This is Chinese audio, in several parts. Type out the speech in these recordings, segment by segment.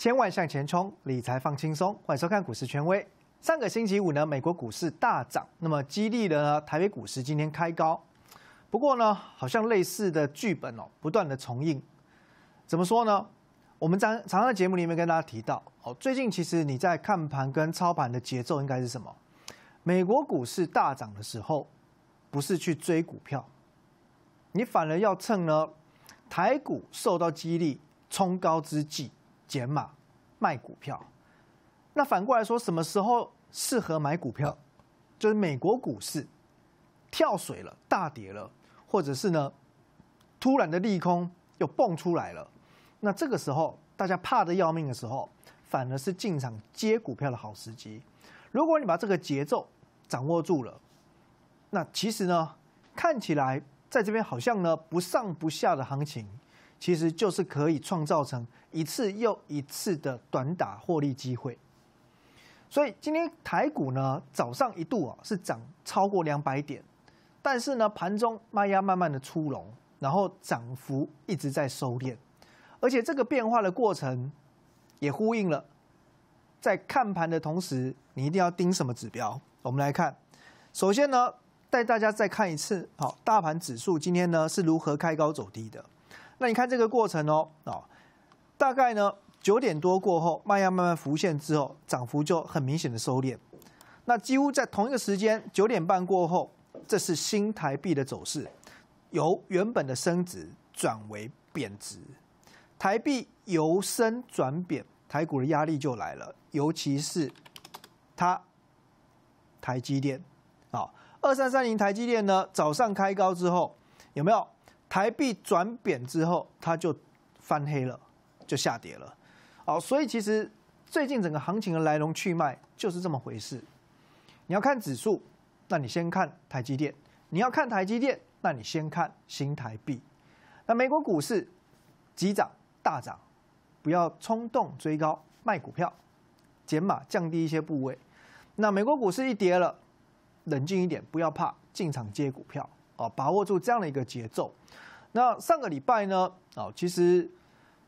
千万向前冲，理财放轻松。欢迎收看股市权威。上个星期五呢，美国股市大涨，那么激励了台北股市今天开高。不过呢，好像类似的剧本哦，不断的重映。怎么说呢？我们常常在节目里面跟大家提到哦，最近其实你在看盘跟操盘的节奏应该是什么？美国股市大涨的时候，不是去追股票，你反而要趁呢台股受到激励冲高之际。减码，卖股票。那反过来说，什么时候适合买股票？就是美国股市跳水了，大跌了，或者是呢，突然的利空又蹦出来了。那这个时候，大家怕的要命的时候，反而是进场接股票的好时机。如果你把这个节奏掌握住了，那其实呢，看起来在这边好像呢不上不下的行情。其实就是可以创造成一次又一次的短打获利机会，所以今天台股呢早上一度啊是涨超过两百点，但是呢盘中卖压慢慢的出笼，然后涨幅一直在收敛，而且这个变化的过程也呼应了，在看盘的同时，你一定要盯什么指标？我们来看，首先呢带大家再看一次，好，大盘指数今天呢是如何开高走低的。那你看这个过程哦，啊，大概呢九点多过后，卖压慢慢浮现之后，涨幅就很明显的收敛。那几乎在同一个时间，九点半过后，这是新台币的走势，由原本的升值转为贬值，台币由升转贬，台股的压力就来了，尤其是它台积电啊，二三三零台积电呢，早上开高之后，有没有？台币转贬之后，它就翻黑了，就下跌了。哦，所以其实最近整个行情的来龙去脉就是这么回事。你要看指数，那你先看台积电；你要看台积电，那你先看新台币。那美国股市急涨大涨，不要冲动追高卖股票，减码降低一些部位。那美国股市一跌了，冷静一点，不要怕进场接股票。哦，把握住这样的一个节奏。那上个礼拜呢，哦，其实，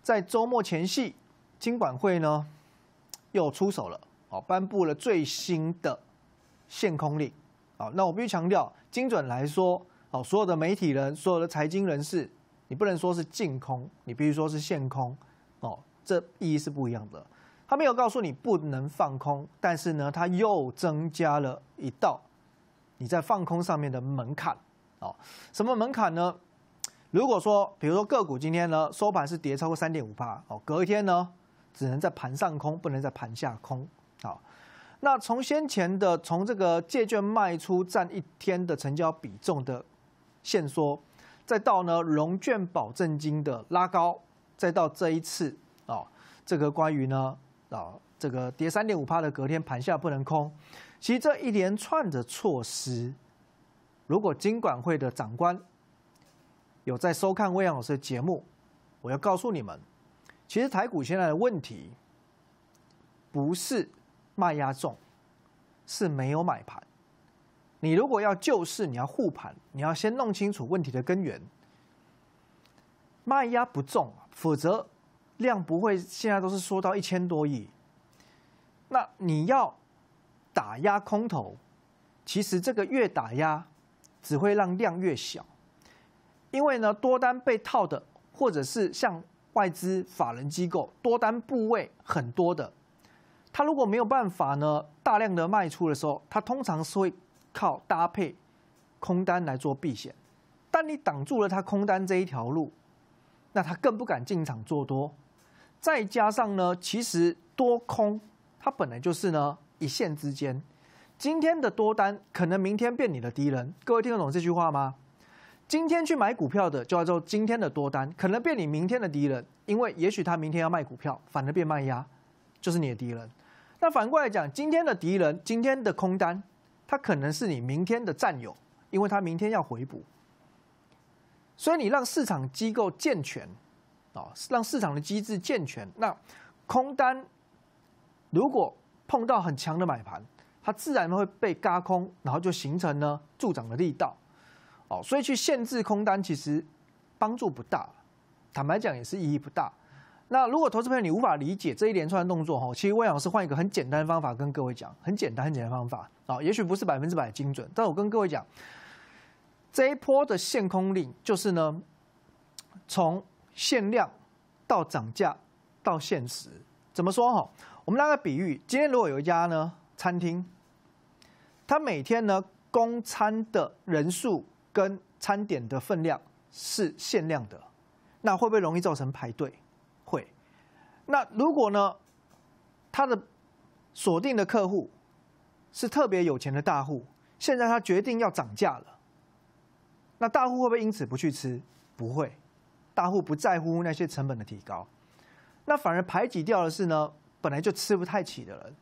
在周末前夕，金管会呢又出手了，哦，颁布了最新的限空令。啊，那我必须强调，精准来说，哦，所有的媒体人、所有的财经人士，你不能说是净空，你必须说是限空。哦，这意义是不一样的。他没有告诉你不能放空，但是呢，他又增加了一道你在放空上面的门槛。哦，什么门槛呢？如果说，比如说个股今天呢收盘是跌超过三点五帕，哦，隔一天呢只能在盘上空，不能在盘下空。好，那从先前的从这个借券卖出占一天的成交比重的限缩，再到呢融券保证金的拉高，再到这一次啊这个关于呢啊这个跌三点五帕的隔天盘下不能空，其实这一连串的措施。如果金管会的长官有在收看魏阳老师的节目，我要告诉你们，其实台股现在的问题不是卖压重，是没有买盘。你如果要救市，你要护盘，你要先弄清楚问题的根源。卖压不重，否则量不会现在都是缩到一千多亿。那你要打压空头，其实这个越打压。只会让量越小，因为呢多单被套的，或者是像外资法人机构多单部位很多的，他如果没有办法呢大量的卖出的时候，他通常是会靠搭配空单来做避险，但你挡住了他空单这一条路，那他更不敢进场做多，再加上呢其实多空它本来就是呢一线之间。今天的多单可能明天变你的敌人，各位听得懂这句话吗？今天去买股票的叫做今天的多单，可能变你明天的敌人，因为也许他明天要卖股票，反而变卖压，就是你的敌人。那反过来讲，今天的敌人，今天的空单，他可能是你明天的战友，因为他明天要回补。所以你让市场机构健全，啊，让市场的机制健全，那空单如果碰到很强的买盘。它自然会被轧空，然后就形成呢助长的力道，哦，所以去限制空单其实帮助不大，坦白讲也是意义不大。那如果投资朋友你无法理解这一连串的动作哈，其实魏老师换一个很简单的方法跟各位讲，很简单很简单方法啊，也许不是百分之百精准，但我跟各位讲，这一波的限空令就是呢，从限量到涨价到限时，怎么说哈？我们拿个比喻，今天如果有一家呢餐厅。他每天呢，供餐的人数跟餐点的分量是限量的，那会不会容易造成排队？会。那如果呢，他的锁定的客户是特别有钱的大户，现在他决定要涨价了，那大户会不会因此不去吃？不会，大户不在乎那些成本的提高，那反而排挤掉的是呢，本来就吃不太起的人，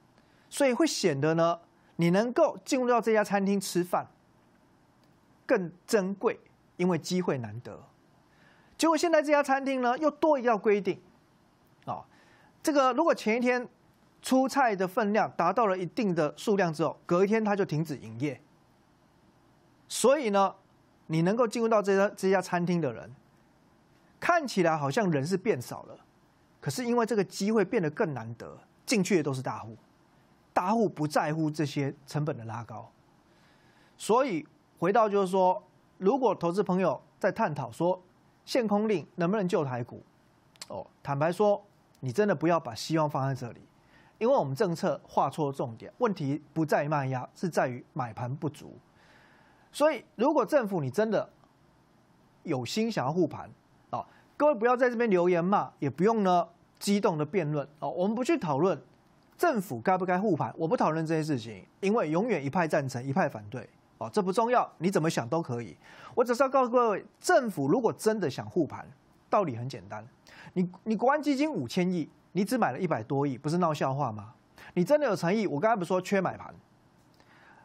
所以会显得呢。你能够进入到这家餐厅吃饭，更珍贵，因为机会难得。结果现在这家餐厅呢又多一道规定，啊，这个如果前一天出菜的分量达到了一定的数量之后，隔一天它就停止营业。所以呢，你能够进入到这家这家餐厅的人，看起来好像人是变少了，可是因为这个机会变得更难得，进去的都是大户。大户不在乎这些成本的拉高，所以回到就是说，如果投资朋友在探讨说限空令能不能救台股，哦，坦白说，你真的不要把希望放在这里，因为我们政策画错重点，问题不在卖压，是在于买盘不足。所以如果政府你真的有心想要护盘啊，各位不要在这边留言骂，也不用呢激动的辩论哦，我们不去讨论。政府该不该护盘？我不讨论这些事情，因为永远一派赞成，一派反对，哦，这不重要，你怎么想都可以。我只是要告诉各位，政府如果真的想护盘，道理很简单，你你国安基金五千亿，你只买了一百多亿，不是闹笑话吗？你真的有诚意？我刚才不说缺买盘，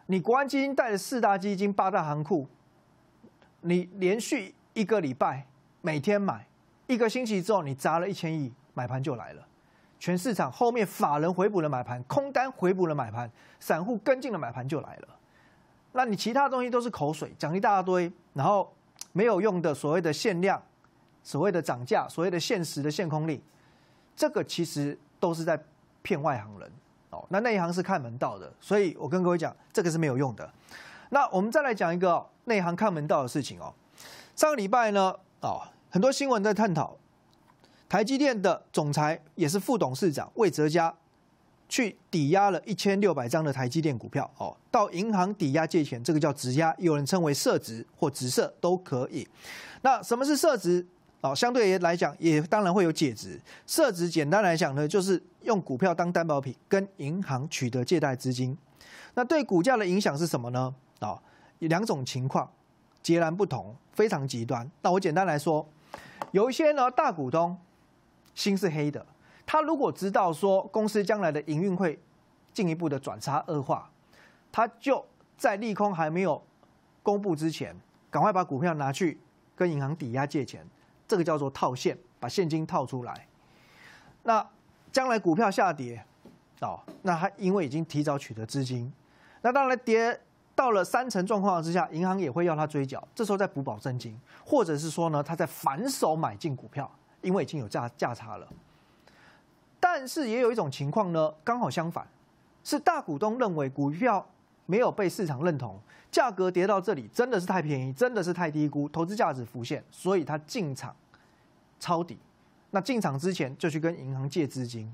你国安基金带着四大基金、八大行库，你连续一个礼拜每天买，一个星期之后，你砸了一千亿买盘就来了。全市场后面法人回补了买盘、空单回补了买盘、散户跟进了买盘就来了。那你其他东西都是口水，讲一大堆，然后没有用的所谓的限量、所谓的涨价、所谓的限时的限空令，这个其实都是在骗外行人哦。那内行是看门道的，所以我跟各位讲，这个是没有用的。那我们再来讲一个内行看门道的事情哦。上个礼拜呢，哦，很多新闻在探讨。台积电的总裁也是副董事长魏哲嘉，去抵押了一千六百张的台积电股票哦，到银行抵押借钱，这个叫质押，有人称为设置或直设都可以。那什么是设置？啊？相对来讲，也当然会有解质。设质简单来讲呢，就是用股票当担保品，跟银行取得借贷资金。那对股价的影响是什么呢？啊，两种情况截然不同，非常极端。那我简单来说，有一些呢大股东。心是黑的，他如果知道说公司将来的营运会进一步的转差恶化，他就在利空还没有公布之前，赶快把股票拿去跟银行抵押借钱，这个叫做套现，把现金套出来。那将来股票下跌，哦，那他因为已经提早取得资金，那当然跌到了三层状况之下，银行也会要他追缴，这时候再补保证金，或者是说呢，他在反手买进股票。因为已经有价价差了，但是也有一种情况呢，刚好相反，是大股东认为股票没有被市场认同，价格跌到这里真的是太便宜，真的是太低估，投资价值浮现，所以他进场抄底。那进场之前就去跟银行借资金。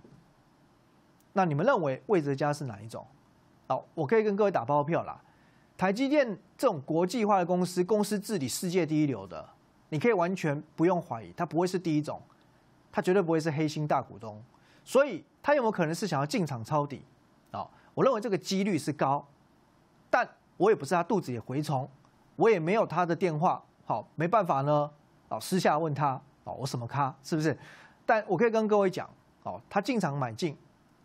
那你们认为魏哲家是哪一种？好，我可以跟各位打包票啦，台积电这种国际化的公司，公司治理世界第一流的。你可以完全不用怀疑，他不会是第一种，他绝对不会是黑心大股东，所以他有没有可能是想要进场抄底啊？我认为这个几率是高，但我也不是他肚子也蛔虫，我也没有他的电话，好，没办法呢，哦，私下问他，哦，我什么咖是不是？但我可以跟各位讲，哦，他进场买进，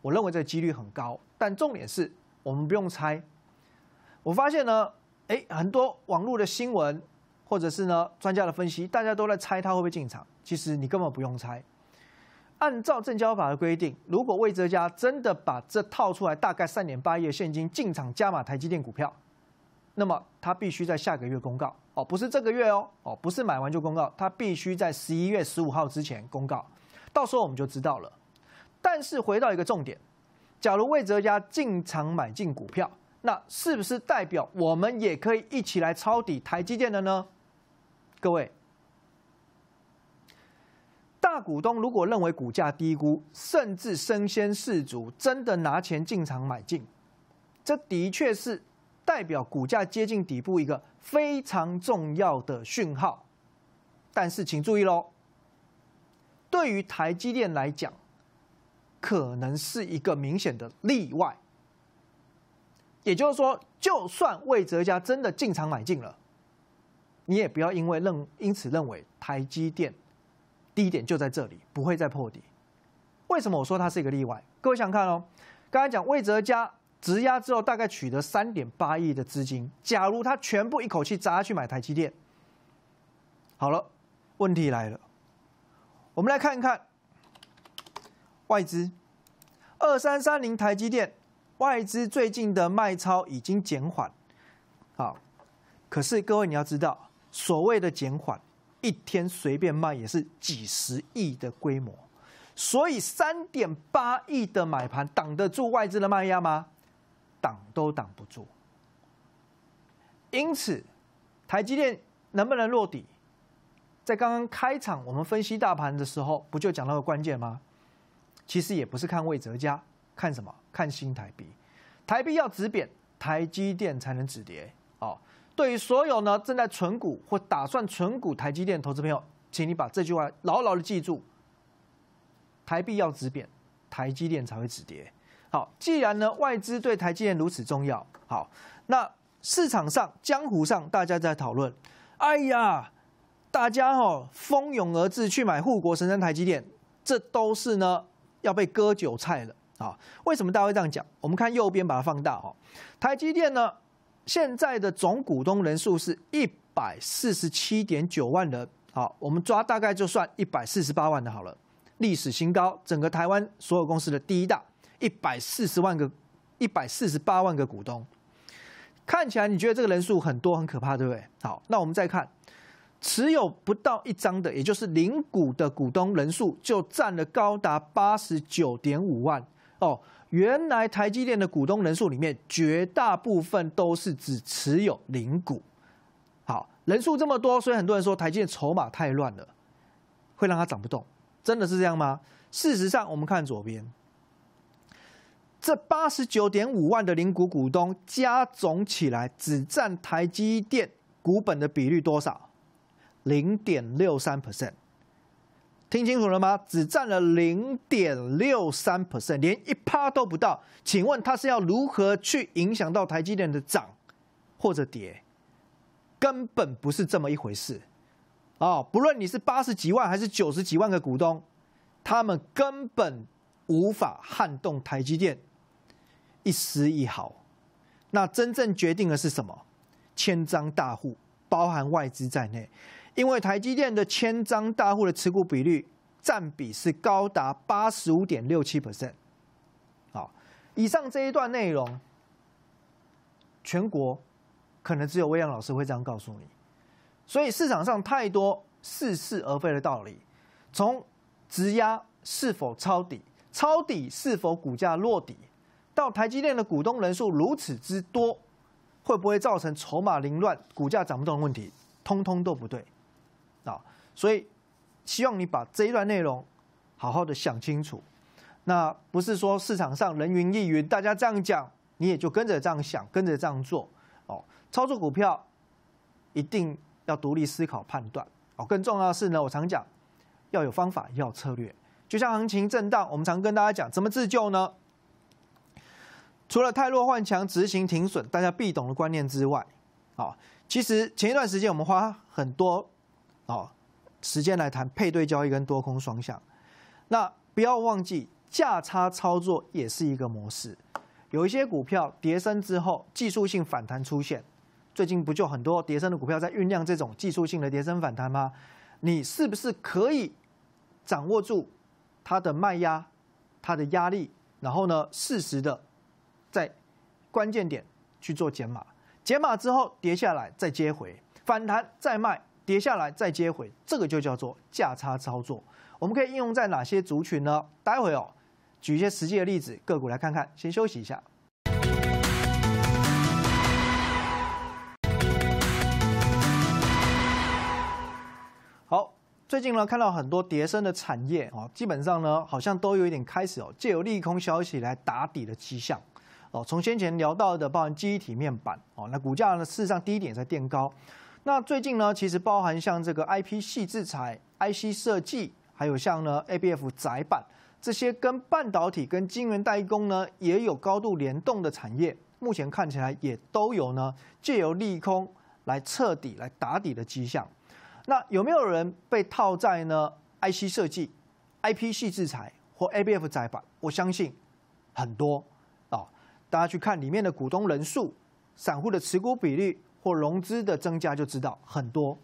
我认为这几率很高，但重点是我们不用猜，我发现呢，哎，很多网络的新闻。或者是呢？专家的分析，大家都在猜他会不会进场。其实你根本不用猜。按照证交法的规定，如果魏哲家真的把这套出来大概三点八亿现金进场加码台积电股票，那么他必须在下个月公告哦，不是这个月哦哦，不是买完就公告，他必须在十一月十五号之前公告，到时候我们就知道了。但是回到一个重点，假如魏哲家进场买进股票，那是不是代表我们也可以一起来抄底台积电的呢？各位，大股东如果认为股价低估，甚至身先士卒，真的拿钱进场买进，这的确是代表股价接近底部一个非常重要的讯号。但是请注意喽，对于台积电来讲，可能是一个明显的例外。也就是说，就算魏哲家真的进场买进了。你也不要因为认因此认为台积电低点就在这里，不会再破底。为什么我说它是一个例外？各位想看哦。刚才讲魏哲家质押之后，大概取得三点八亿的资金。假如他全部一口气砸下去买台积电，好了，问题来了。我们来看一看外资二三三零台积电外资最近的卖超已经减缓。好，可是各位你要知道。所谓的减缓，一天随便卖也是几十亿的规模，所以三点八亿的买盘挡得住外资的卖压吗？挡都挡不住。因此，台积电能不能落底，在刚刚开场我们分析大盘的时候，不就讲到了关键吗？其实也不是看魏哲家，看什么？看新台币，台币要止贬，台积电才能止跌。对于所有呢正在存股或打算存股台积电投资朋友，请你把这句话牢牢的记住。台币要止贬，台积电才会止跌。好，既然呢外资对台积电如此重要，好，那市场上江湖上大家在讨论，哎呀，大家哈蜂拥而至去买护国神山台积电，这都是呢要被割韭菜了啊？为什么大家会这样讲？我们看右边把它放大哈。台积电呢？现在的总股东人数是一百四十七点九万人，好，我们抓大概就算一百四十八万的好了，历史新高，整个台湾所有公司的第一大，一百四十万个，一百四十八万个股东，看起来你觉得这个人数很多很可怕，对不对？好，那我们再看持有不到一张的，也就是零股的股东人数，就占了高达八十九点五万哦。原来台积电的股东人数里面，绝大部分都是只持有零股。好，人数这么多，所以很多人说台积电筹码太乱了，会让它涨不动。真的是这样吗？事实上，我们看左边，这八十九点五万的零股股东加总起来，只占台积电股本的比率多少？零点六三 percent。听清楚了吗？只占了零点六三 percent，连一趴都不到。请问他是要如何去影响到台积电的涨或者跌？根本不是这么一回事啊！不论你是八十几万还是九十几万个股东，他们根本无法撼动台积电一丝一毫。那真正决定的是什么？千张大户，包含外资在内。因为台积电的千张大户的持股比率占比是高达八十五点六七 %，percent。好，以上这一段内容，全国可能只有魏阳老师会这样告诉你。所以市场上太多似是而非的道理，从质押是否抄底、抄底是否股价落底，到台积电的股东人数如此之多，会不会造成筹码凌乱、股价涨不动的问题，通通都不对。所以，希望你把这一段内容好好的想清楚。那不是说市场上人云亦云，大家这样讲，你也就跟着这样想，跟着这样做哦。操作股票一定要独立思考判断哦。更重要的是呢，我常讲要有方法，要策略。就像行情震荡，我们常跟大家讲怎么自救呢？除了太弱换强、执行停损，大家必懂的观念之外，啊，其实前一段时间我们花很多啊。时间来谈配对交易跟多空双向，那不要忘记价差操作也是一个模式。有一些股票跌升之后，技术性反弹出现，最近不就很多跌升的股票在酝酿这种技术性的跌升反弹吗？你是不是可以掌握住它的卖压、它的压力，然后呢适时的在关键点去做减码，减码之后跌下来再接回反弹再卖。跌下来再接回，这个就叫做价差操作。我们可以应用在哪些族群呢？待会哦，举一些实际的例子个股来看看。先休息一下。好，最近呢看到很多跌升的产业哦，基本上呢好像都有一点开始哦借由利空消息来打底的迹象哦。从先前聊到的，包含基体面板哦，那股价呢事实上低点在垫高。那最近呢，其实包含像这个 IP 系制裁、IC 设计，还有像呢 ABF 窄板这些跟半导体、跟晶圆代工呢也有高度联动的产业，目前看起来也都有呢借由利空来彻底来打底的迹象。那有没有人被套在呢 IC 设计、IP 系制裁或 ABF 窄板？我相信很多啊，大家去看里面的股东人数、散户的持股比例。或融资的增加就知道很多。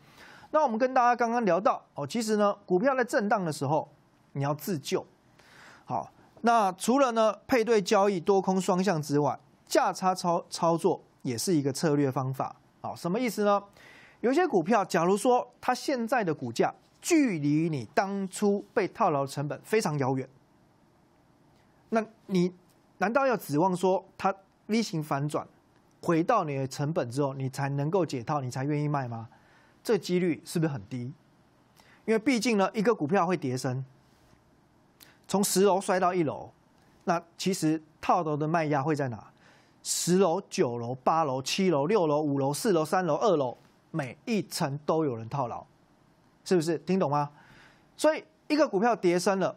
那我们跟大家刚刚聊到哦，其实呢，股票在震荡的时候，你要自救。好，那除了呢配对交易、多空双向之外，价差操操作也是一个策略方法。好，什么意思呢？有些股票，假如说它现在的股价距离你当初被套牢的成本非常遥远，那你难道要指望说它 V 型反转？回到你的成本之后，你才能够解套，你才愿意卖吗？这几率是不是很低？因为毕竟呢，一个股票会跌升，从十楼摔到一楼，那其实套头的卖压会在哪？十楼、九楼、八楼、七楼、六楼、五楼、四楼、三楼、二楼，每一层都有人套牢，是不是？听懂吗？所以一个股票跌升了，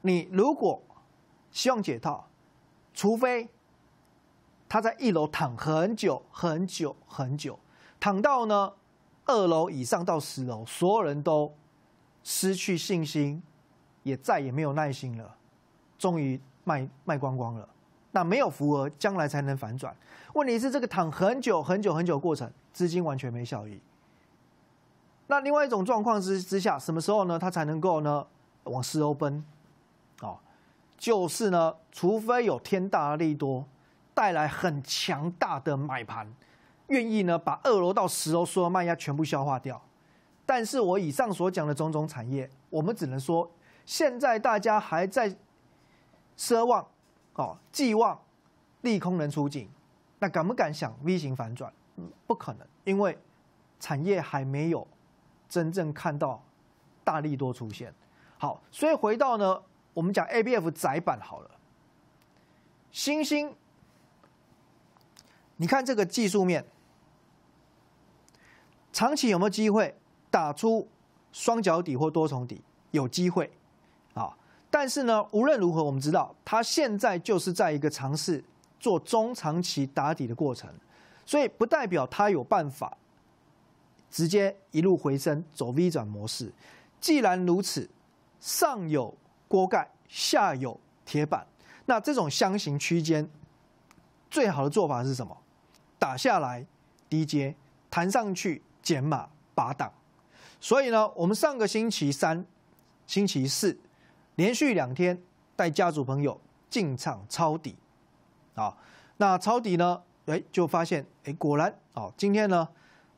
你如果希望解套，除非。他在一楼躺很久很久很久，躺到呢二楼以上到十楼，所有人都失去信心，也再也没有耐心了，终于卖卖光光了。那没有符合，将来才能反转。问题是这个躺很久很久很久过程，资金完全没效益。那另外一种状况之之下，什么时候呢？他才能够呢往十楼奔？哦，就是呢，除非有天大力多。带来很强大的买盘，愿意呢把二楼到十楼所有卖压全部消化掉。但是我以上所讲的种种产业，我们只能说，现在大家还在奢望，哦，寄望利空能出尽，那敢不敢想 V 型反转？不可能，因为产业还没有真正看到大力多出现。好，所以回到呢，我们讲 ABF 窄板好了，新兴。你看这个技术面，长期有没有机会打出双脚底或多重底？有机会啊！但是呢，无论如何，我们知道它现在就是在一个尝试做中长期打底的过程，所以不代表它有办法直接一路回升走 V 转模式。既然如此，上有锅盖，下有铁板，那这种箱型区间最好的做法是什么？打下来，低阶，弹上去，减码拔档。所以呢，我们上个星期三、星期四连续两天带家族朋友进场抄底啊。那抄底呢，哎，就发现哎，果然啊，今天呢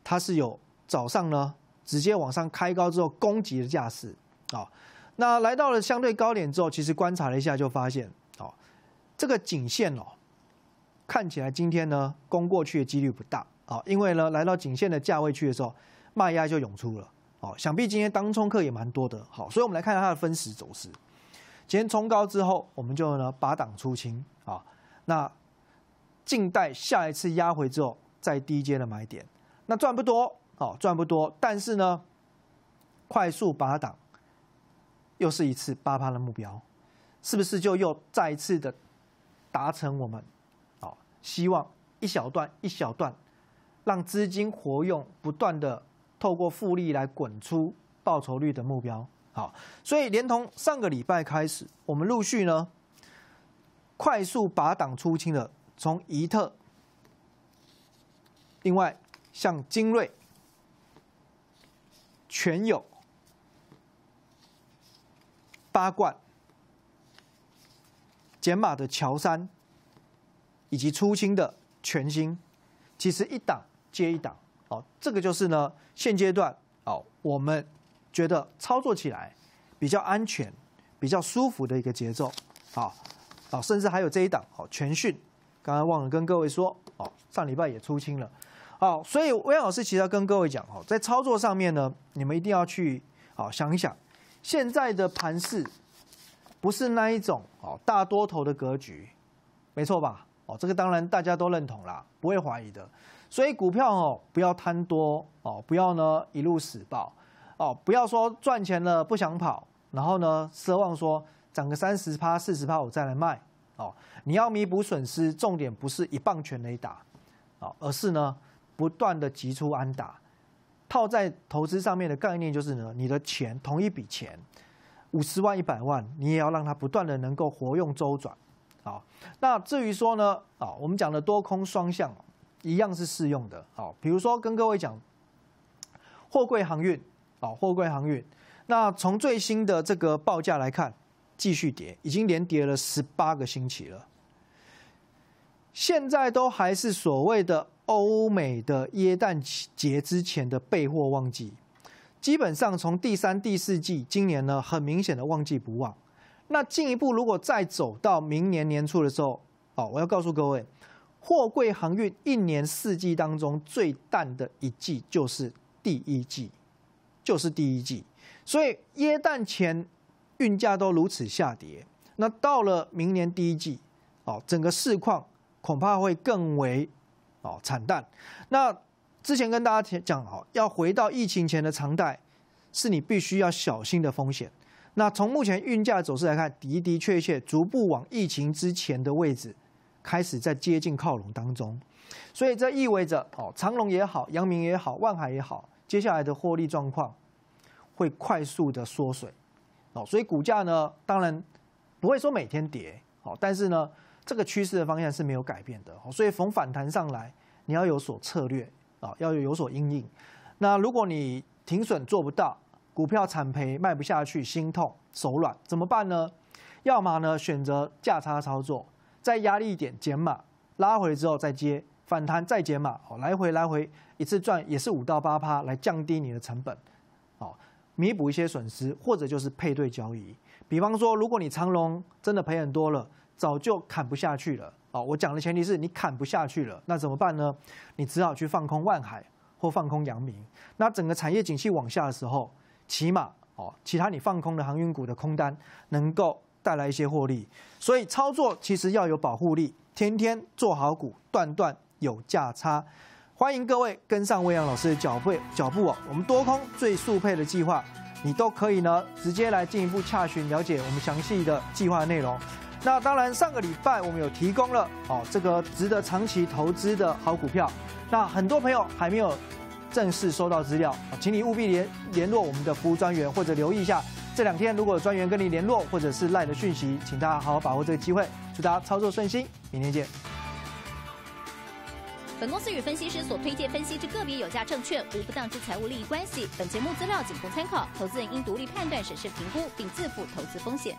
它是有早上呢直接往上开高之后攻击的架势啊。那来到了相对高点之后，其实观察了一下就发现啊，这个颈线哦。看起来今天呢，攻过去的几率不大啊，因为呢，来到颈线的价位去的时候，卖压就涌出了哦，想必今天当冲客也蛮多的，好，所以我们来看一下它的分时走势。今天冲高之后，我们就呢把档出清啊，那静待下一次压回之后再低阶的买点。那赚不多，好赚不多，但是呢，快速拔档，又是一次八趴的目标，是不是就又再一次的达成我们？希望一小段一小段，让资金活用不断的透过复利来滚出报酬率的目标。好，所以连同上个礼拜开始，我们陆续呢快速把党出清了，从怡特，另外像精锐、全友、八冠、减码的乔山。以及出清的全新，其实一档接一档哦，这个就是呢现阶段哦，我们觉得操作起来比较安全、比较舒服的一个节奏啊啊，甚至还有这一档哦全讯，刚刚忘了跟各位说哦，上礼拜也出清了哦，所以威老师其实要跟各位讲哦，在操作上面呢，你们一定要去哦想一想，现在的盘势不是那一种哦大多头的格局，没错吧？哦，这个当然大家都认同啦，不会怀疑的。所以股票哦，不要贪多哦，不要呢一路死抱哦，不要说赚钱了不想跑，然后呢奢望说涨个三十趴四十趴我再来卖哦。你要弥补损失，重点不是一棒全雷打哦，而是呢不断的急出安打。套在投资上面的概念就是呢，你的钱同一笔钱五十万一百万，你也要让它不断的能够活用周转。啊，那至于说呢，啊，我们讲的多空双向，一样是适用的。好，比如说跟各位讲，货柜航运，啊，货柜航运，那从最新的这个报价来看，继续跌，已经连跌了十八个星期了。现在都还是所谓的欧美的耶诞节之前的备货旺季，基本上从第三、第四季，今年呢，很明显的旺季不旺。那进一步如果再走到明年年初的时候，哦，我要告诉各位，货柜航运一年四季当中最淡的一季就是第一季，就是第一季。所以，耶诞前运价都如此下跌，那到了明年第一季，哦，整个市况恐怕会更为哦惨淡。那之前跟大家讲，哦，要回到疫情前的常态，是你必须要小心的风险。那从目前运价走势来看，的的确确逐步往疫情之前的位置开始在接近靠拢当中，所以这意味着哦，长隆也好，阳明也好，万海也好，接下来的获利状况会快速的缩水哦，所以股价呢，当然不会说每天跌哦，但是呢，这个趋势的方向是没有改变的哦，所以从反弹上来，你要有所策略啊，要有所应应。那如果你停损做不到，股票惨赔卖不下去，心痛手软怎么办呢？要么呢选择价差操作，在压力点减码，拉回之后再接反弹再减码，哦来回来回一次赚也是五到八趴来降低你的成本，哦弥补一些损失，或者就是配对交易。比方说，如果你长隆真的赔很多了，早就砍不下去了。哦，我讲的前提是你砍不下去了，那怎么办呢？你只好去放空万海或放空阳明。那整个产业景气往下的时候。起码哦，其他你放空的航运股的空单能够带来一些获利，所以操作其实要有保护力，天天做好股，断断有价差。欢迎各位跟上魏阳老师的脚步脚步哦，我们多空最速配的计划，你都可以呢直接来进一步洽询了解我们详细的计划内容。那当然上个礼拜我们有提供了哦这个值得长期投资的好股票，那很多朋友还没有。正式收到资料，请你务必联联络我们的服务专员，或者留意一下这两天，如果专员跟你联络，或者是赖的讯息，请大家好好把握这个机会。祝大家操作顺心，明天见。本公司与分析师所推荐分析之个别有价证券无不当之财务利益关系，本节目资料仅供参考，投资人应独立判断、审慎评估，并自负投资风险。